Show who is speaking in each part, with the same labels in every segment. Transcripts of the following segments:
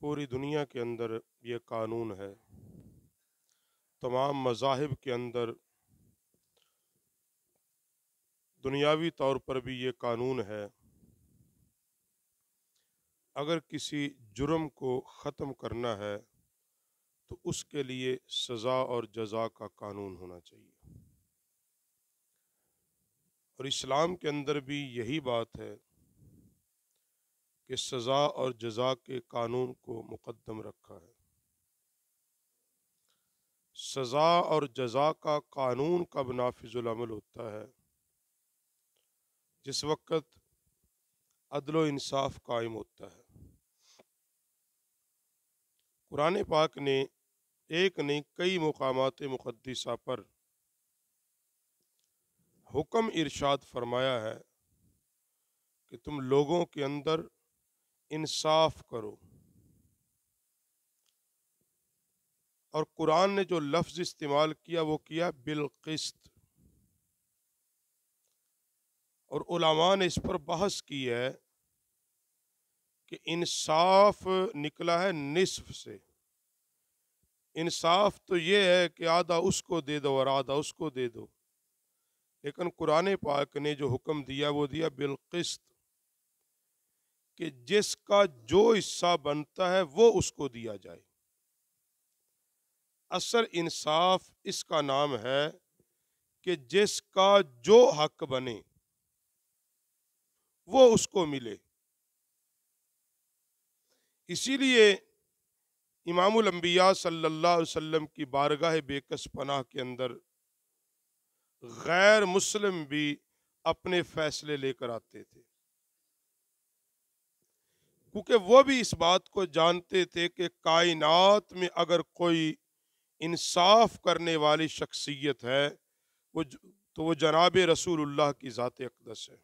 Speaker 1: पूरी दुनिया के अंदर ये कानून है तमाम मजाहब के अंदर दुनियावी तौर पर भी ये कानून है अगर किसी जुर्म को ख़त्म करना है तो उसके लिए सज़ा और जजा का कानून होना चाहिए और इस्लाम के अंदर भी यही बात है कि सज़ा और जजा के कानून को मुकदम रखा है सज़ा और जजा का कानून कब नाफिजुलमल होता है जिस वक़्त अदल इंसाफ कायम होता है कुरान पाक ने एक नहीं कई मकाम मुकदसा पर हुक्म इरशाद फरमाया है कि तुम लोगों के अंदर इंसाफ करो और कुरान ने जो लफ्ज़ इस्तेमाल किया वो किया बिलकस्त और ने इस पर बहस की है कि इंसाफ निकला है निसफ से इंसाफ तो ये है कि आधा उसको दे दो और आधा उसको दे दो लेकिन कुरान पाक ने जो हुक्म दिया वो दिया बिलकस्त कि जिसका जो हिस्सा बनता है वो उसको दिया जाए असल इंसाफ इसका नाम है कि जिसका जो हक बने वो उसको मिले इसीलिए इमामबिया सल्ला वसम की बारगाह बेकस पनाह के अंदर गैर मुस्लिम भी अपने फैसले लेकर आते थे क्योंकि वो भी इस बात को जानते थे कि कायनात में अगर कोई इंसाफ करने वाली शख्सियत है वो तो वो जनाब रसूलुल्लाह की ज़ात अकदस है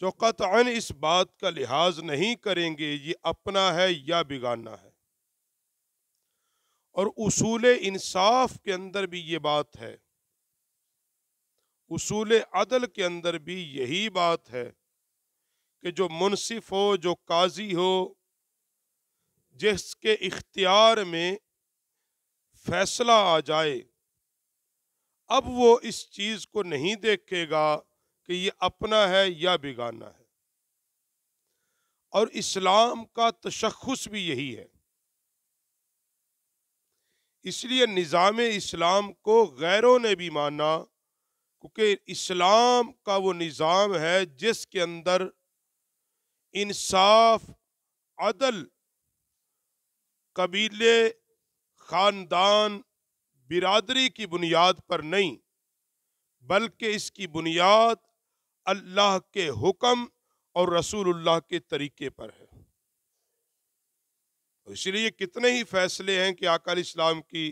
Speaker 1: जो कतान इस बात का लिहाज नहीं करेंगे ये अपना है या बिगाना है और उसूल इंसाफ के अंदर भी ये बात है उसूल अदल के अंदर भी यही बात है कि जो मुनसिफ हो जो काजी हो जिसके इख्तियार में फैसला आ जाए अब वो इस चीज़ को नहीं देखेगा कि ये अपना है या बिगाना है और इस्लाम का तशखस भी यही है इसलिए निज़ाम इस्लाम को गैरों ने भी माना क्योंकि इस्लाम का वो निज़ाम है जिसके अंदर इंसाफ अदल कबीले ख़ानदान बिरादरी की बुनियाद पर नहीं बल्कि इसकी बुनियाद अल्लाह के हुक्म और रसूलुल्लाह के तरीके पर है तो इसलिए कितने ही फैसले हैं कि आकल इस्लाम की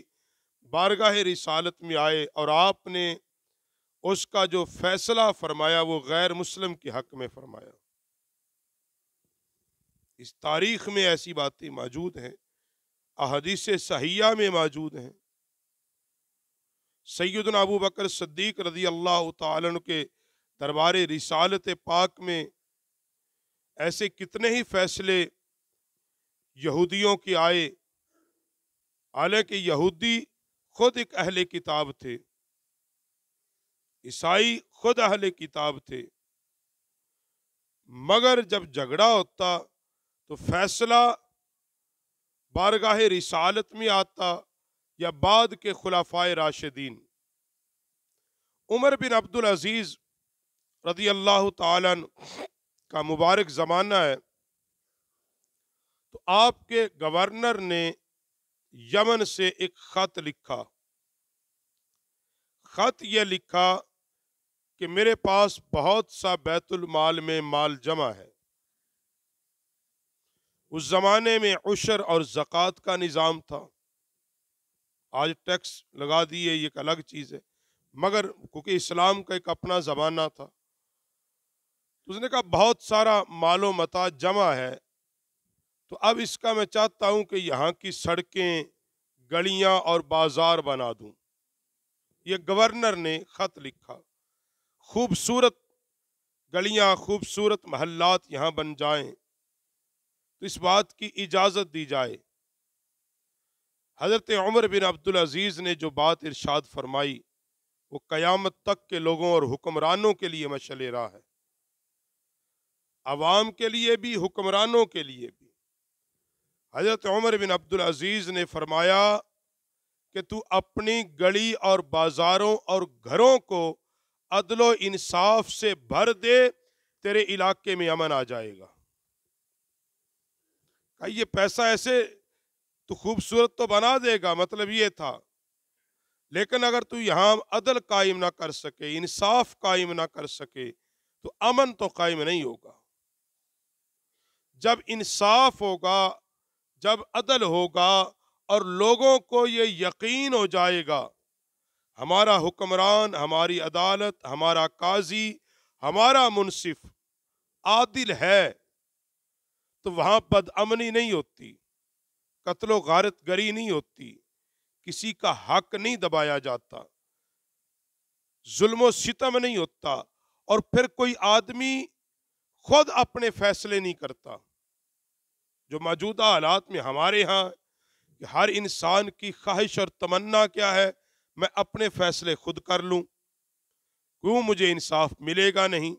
Speaker 1: बारगाह रिसालत में आए और आपने उसका जो फैसला फरमाया वो गैर मुस्लिम के हक में फरमाया इस तारीख में ऐसी बातें मौजूद हैं अहदीस सहिया में मौजूद हैं सैदन अबू बकर सद्दीक रजी अल्लाह तन के दरबार रिसालत पाक में ऐसे कितने ही फैसले यहूदियों के आए हालांकि यहूदी खुद एक अहले किताब थे ईसाई खुद अहले किताब थे मगर जब झगड़ा होता तो फैसला बारगाह रिसालत में आता या बाद के खुलाफा राशिदीन उमर बिन अब्दुल अजीज़ रदी अल्लाह तन का मुबारक ज़माना है तो आपके गवर्नर ने यमन से एक ख़त लिखा ख़त यह लिखा कि मेरे पास बहुत सा बैतुल माल में माल जमा है उस ज़माने में उशर और ज़क़़त का निज़ाम था आज टैक्स लगा दिए ये एक अलग चीज़ है मगर क्योंकि इस्लाम का एक अपना ज़माना था तो उसने कहा बहुत सारा मालो मता जमा है तो अब इसका मैं चाहता हूँ कि यहाँ की सड़कें गलियाँ और बाज़ार बना दूँ ये गवर्नर ने ख़त लिखा खूबसूरत गलियाँ खूबसूरत महल्लात यहाँ बन जाएं तो इस बात की इजाज़त दी जाए हज़रत उमर बिन अब्दुल अजीज़ ने जो बात इरशाद फरमाई वो क़यामत तक के लोगों और हुक्मरानों के लिए मशल रहा है आवाम के लिए भी हुक्मरानों के लिए भी हज़रत उमर बिन अब्दुल अजीज़ ने फरमाया कि तू अपनी गली और बाज़ारों और घरों को अदलो इंसाफ से भर दे तेरे इलाके में अमन आ जाएगा ये पैसा ऐसे तो खूबसूरत तो बना देगा मतलब ये था लेकिन अगर तू यहाँ अदल कायम ना कर सके इंसाफ कायम ना कर सके तो अमन तो कायम नहीं होगा जब इंसाफ होगा जब अदल होगा और लोगों को ये यकीन हो जाएगा हमारा हुक्मरान हमारी अदालत हमारा काजी हमारा मुनसिफ आदिल है तो वहाँ बदअमनी नहीं होती कत्लो गारत गरी नहीं होती किसी का हक नहीं दबाया जाता जुल्म सितम नहीं होता और फिर कोई आदमी खुद अपने फैसले नहीं करता जो मौजूदा हालात में हमारे यहाँ हर इंसान की ख्वाहिश और तमन्ना क्या है मैं अपने फैसले खुद कर लूँ क्यों मुझे इंसाफ मिलेगा नहीं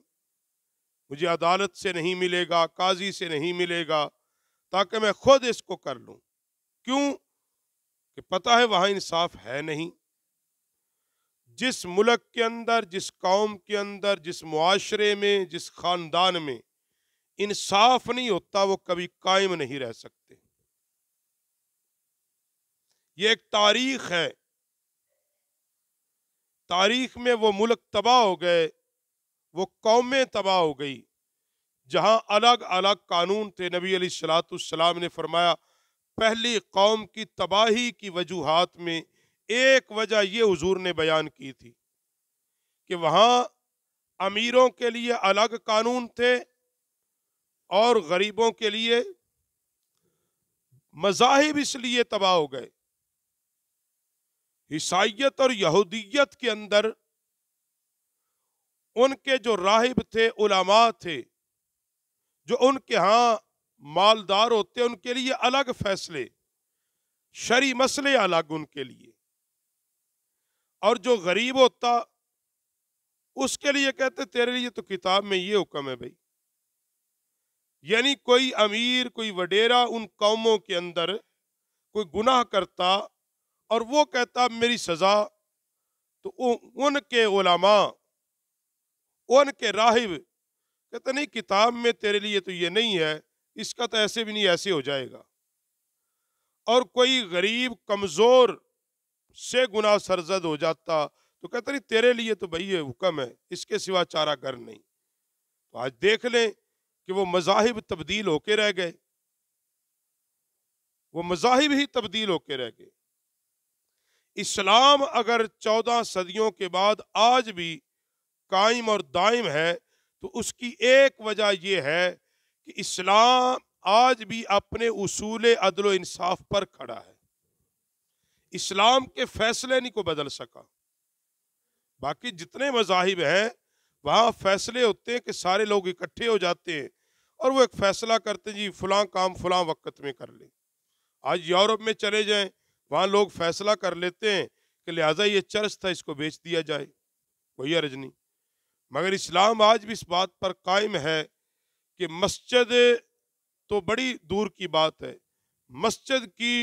Speaker 1: मुझे अदालत से नहीं मिलेगा काजी से नहीं मिलेगा ताकि मैं खुद इसको कर लूं क्यों कि पता है वहाँ इंसाफ है नहीं जिस मुल्क के अंदर जिस कौम के अंदर जिस मुआरे में जिस ख़ानदान में इंसाफ नहीं होता वो कभी कायम नहीं रह सकते ये एक तारीख है तारीख में वो मुल्क तबाह हो गए वो कौमें तबाह हो गई जहाँ अलग अलग कानून थे नबी सलाम ने फरमाया पहली कौम की तबाही की वजूहत में एक वजह ये हजूर ने बयान की थी कि वहाँ अमीरों के लिए अलग कानून थे और गरीबों के लिए मजाहिब इसलिए तबाह हो गए ईसाइत और यहूदियत के अंदर उनके जो राहिब थे उलामा थे जो उनके यहाँ मालदार होते उनके लिए अलग फैसले शरी मसले अलग उनके लिए और जो गरीब होता उसके लिए कहते तेरे लिए तो किताब में ये हुक्म है भाई यानी कोई अमीर कोई वडेरा उन कौमों के अंदर कोई गुनाह करता और वो कहता मेरी सज़ा तो उनके उलामा उनके राहिब कहते नहीं किताब में तेरे लिए तो ये नहीं है इसका तो ऐसे भी नहीं ऐसे हो जाएगा और कोई गरीब कमज़ोर से गुना सरजद हो जाता तो कहते नहीं तेरे लिए तो भाई ये हुक्म है इसके सिवा चारा कर नहीं तो आज देख लें कि वो मजाहिब तब्दील होके रह गए वो मजाहिब ही तब्दील होके रह गए इस्लाम अगर चौदह सदियों के बाद आज भी कायम और दायम है तो उसकी एक वजह यह है कि इस्लाम आज भी अपने उसूल अदल इंसाफ पर खड़ा है इस्लाम के फैसले नहीं को बदल सका बाकी जितने मजाहिब हैं वहाँ फैसले होते हैं कि सारे लोग इकट्ठे हो जाते हैं और वो एक फैसला करते हैं जी फलां काम फलां वक्त में कर लें आज यूरोप में चले जाएं वहाँ लोग फैसला कर लेते हैं कि लिहाजा ये चर्च था इसको बेच दिया जाए कोई अर्ज नहीं मगर इस्लाम आज भी इस बात पर कायम है कि मस्जिद तो बड़ी दूर की बात है मस्जिद की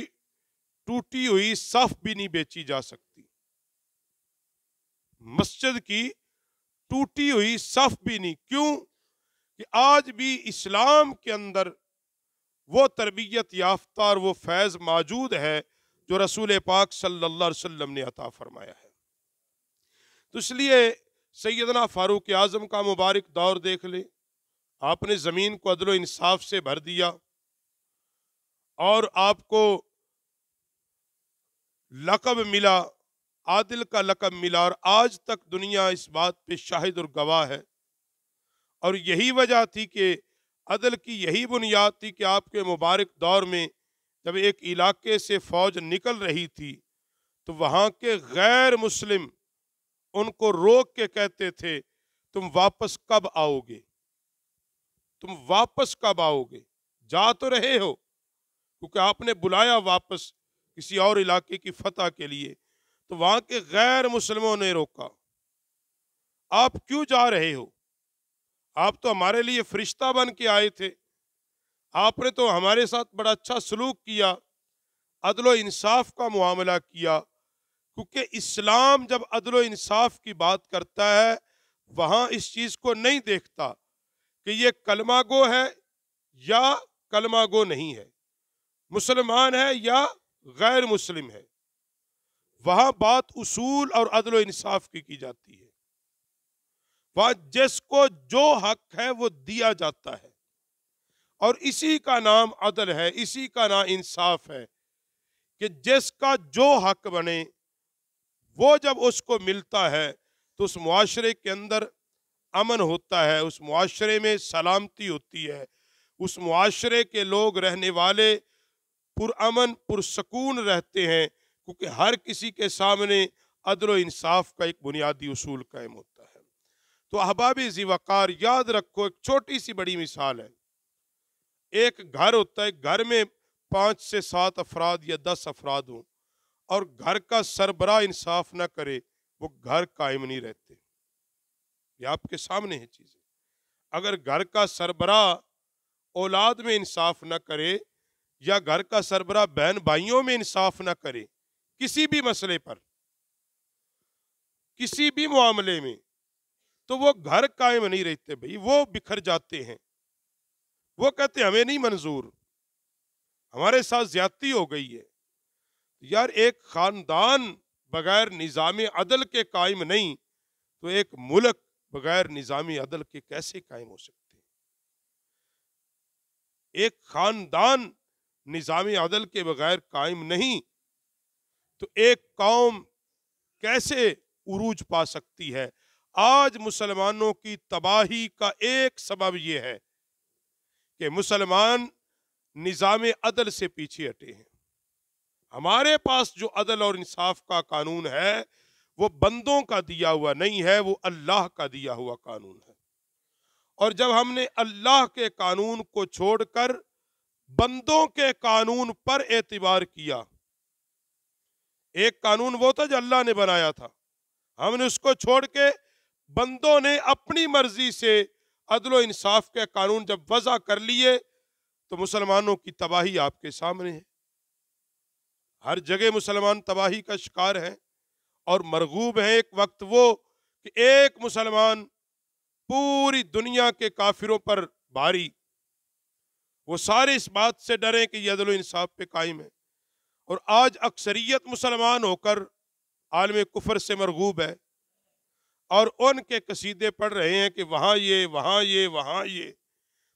Speaker 1: टूटी हुई साफ भी नहीं बेची जा सकती मस्जिद की टूटी हुई साफ भी नहीं क्यों कि आज भी इस्लाम के अंदर वो तरबियत याफ्ता और वो फैज़ मौजूद है जो रसूल पाक सल्लल्लाहु अलैहि वसल्लम ने अता फरमाया है तो इसलिए सैदना फ़ारूक आज़म का मुबारक दौर देख लें आपने ज़मीन को अदल इंसाफ से भर दिया और आपको लकब मिला आदिल का लकब मिला और आज तक दुनिया इस बात पे शाहिद और गवाह है और यही वजह थी कि अदल की यही बुनियाद थी कि आपके मुबारक दौर में जब एक इलाके से फ़ौज निकल रही थी तो वहाँ के गैर मुस्लिम उनको रोक के कहते थे तुम वापस कब आओगे तुम वापस कब आओगे जा तो रहे हो क्योंकि आपने बुलाया वापस किसी और इलाके की फतह के लिए तो वहां के गैर मुसलमानों ने रोका आप क्यों जा रहे हो आप तो हमारे लिए फरिश्ता बन के आए थे आपने तो हमारे साथ बड़ा अच्छा सलूक किया अदलो इंसाफ का मामला किया क्योंकि इस्लाम जब अदल इंसाफ की बात करता है वहाँ इस चीज़ को नहीं देखता कि ये कलमा गो है या कलमा गो नहीं है मुसलमान है या गैर मुस्लिम है वहाँ बात उसूल और अदल इंसाफ की की जाती है वहाँ जिसको जो हक है वो दिया जाता है और इसी का नाम अदल है इसी का नाम इंसाफ है कि जिसका जो हक बने वो जब उसको मिलता है तो उस मुआरे के अंदर अमन होता है उस मुआरे में सलामती होती है उस मुआरे के लोग रहने वाले पुरान पुरसकून रहते हैं क्योंकि हर किसी के सामने अदर इंसाफ का एक बुनियादी असूल कायम होता है तो अहबाब जीवाकार याद रखो एक छोटी सी बड़ी मिसाल है एक घर होता है घर में पाँच से सात अफराद या दस अफराद हों और घर का सरबरा इंसाफ ना करे वो घर कायम नहीं रहते ये आपके सामने है चीजें अगर घर का सरबरा औलाद में इंसाफ ना करे या घर का सरबरा बहन भाइयों में इंसाफ ना करे किसी भी मसले पर किसी भी मामले में तो वो घर कायम नहीं रहते भाई वो बिखर जाते हैं वो कहते हमें नहीं मंजूर हमारे साथ ज्यादती हो गई है यार एक ख़ानदान बगैर निज़ाम अदल के कायम नहीं तो एक मुल्क बगैर निजामी अदल के कैसे कायम हो सकते एक ख़ानदान निज़ाम अदल के बगैर कायम नहीं तो एक कौम कैसे उरूज पा सकती है आज मुसलमानों की तबाही का एक सबब यह है कि मुसलमान निज़ाम अदल से पीछे हटे हैं हमारे पास जो अदल और इंसाफ का कानून है वो बंदों का दिया हुआ नहीं है वो अल्लाह का दिया हुआ कानून है और जब हमने अल्लाह के कानून को छोड़कर बंदों के कानून पर एतबार किया एक कानून वो था जो अल्लाह ने बनाया था हमने उसको छोड़ के बंदों ने अपनी मर्जी से अदल इंसाफ के कानून जब वजह कर लिए तो मुसलमानों की तबाही आपके सामने है हर जगह मुसलमान तबाही का शिकार हैं और मरगूब हैं एक वक्त वो कि एक मुसलमान पूरी दुनिया के काफिरों पर भारी वो सारे इस बात से डरें कि यदल इंसाफ पे कायम है और आज अक्सरियत मुसलमान होकर आलम कुफर से मरगूब है और उनके कसीदे पढ़ रहे हैं कि वहाँ ये वहाँ ये वहाँ ये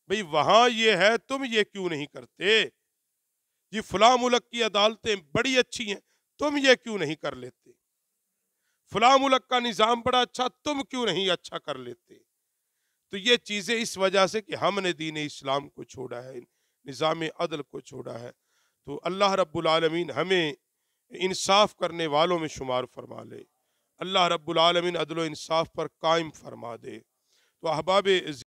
Speaker 1: भाई वहाँ ये है तुम ये क्यों नहीं करते ये फुला मुलक की अदालतें बड़ी अच्छी हैं तुम ये क्यों नहीं कर लेते फुला मुलक का निज़ाम बड़ा अच्छा तुम क्यों नहीं अच्छा कर लेते तो ये चीज़ें इस वजह से कि हमने दीन इस्लाम को छोड़ा है निज़ाम अदल को छोड़ा है तो अल्लाह रब्बुलमीन हमें इंसाफ करने वालों में शुमार फरमा ले अल्लाह रब्बुलमीन अदल इंसाफ पर कायम फरमा दे तो अहबाब